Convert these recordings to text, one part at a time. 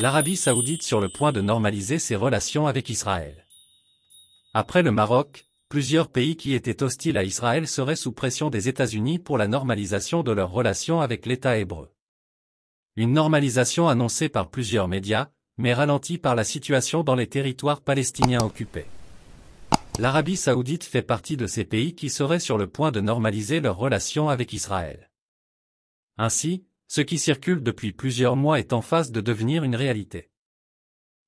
l'Arabie saoudite sur le point de normaliser ses relations avec Israël. Après le Maroc, plusieurs pays qui étaient hostiles à Israël seraient sous pression des États-Unis pour la normalisation de leurs relations avec l'État hébreu. Une normalisation annoncée par plusieurs médias, mais ralentie par la situation dans les territoires palestiniens occupés. L'Arabie saoudite fait partie de ces pays qui seraient sur le point de normaliser leurs relations avec Israël. Ainsi, ce qui circule depuis plusieurs mois est en phase de devenir une réalité.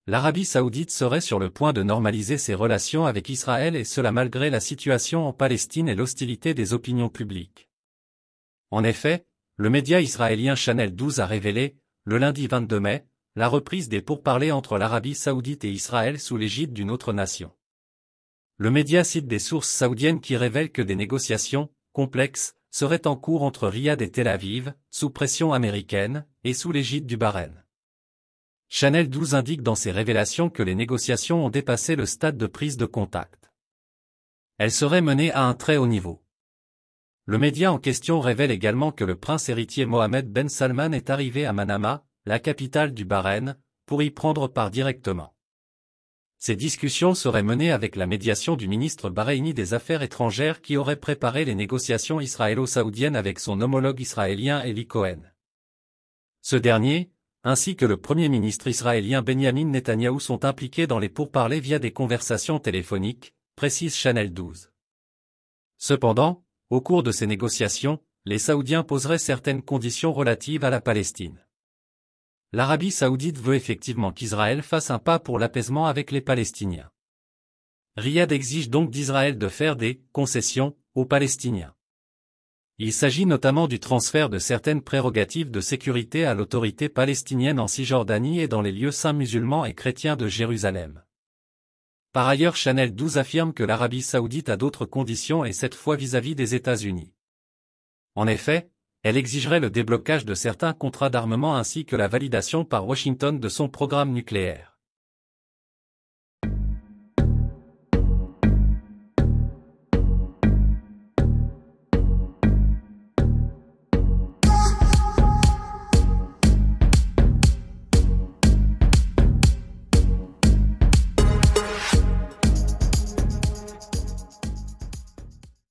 L'Arabie saoudite serait sur le point de normaliser ses relations avec Israël et cela malgré la situation en Palestine et l'hostilité des opinions publiques. En effet, le média israélien Channel 12 a révélé, le lundi 22 mai, la reprise des pourparlers entre l'Arabie saoudite et Israël sous l'égide d'une autre nation. Le média cite des sources saoudiennes qui révèlent que des négociations, complexes, serait en cours entre Riyad et Tel Aviv, sous pression américaine, et sous l'égide du Bahreïn. Chanel 12 indique dans ses révélations que les négociations ont dépassé le stade de prise de contact. Elles seraient menées à un très haut niveau. Le média en question révèle également que le prince héritier Mohamed Ben Salman est arrivé à Manama, la capitale du Bahreïn, pour y prendre part directement. Ces discussions seraient menées avec la médiation du ministre Bahreïni des Affaires étrangères qui aurait préparé les négociations israélo-saoudiennes avec son homologue israélien Eli Cohen. Ce dernier, ainsi que le premier ministre israélien Benjamin Netanyahou sont impliqués dans les pourparlers via des conversations téléphoniques, précise Channel 12. Cependant, au cours de ces négociations, les Saoudiens poseraient certaines conditions relatives à la Palestine l'Arabie saoudite veut effectivement qu'Israël fasse un pas pour l'apaisement avec les Palestiniens. Riyad exige donc d'Israël de faire des concessions aux Palestiniens. Il s'agit notamment du transfert de certaines prérogatives de sécurité à l'autorité palestinienne en Cisjordanie et dans les lieux saints musulmans et chrétiens de Jérusalem. Par ailleurs, Chanel 12 affirme que l'Arabie saoudite a d'autres conditions et cette fois vis-à-vis -vis des États-Unis. En effet, elle exigerait le déblocage de certains contrats d'armement ainsi que la validation par Washington de son programme nucléaire.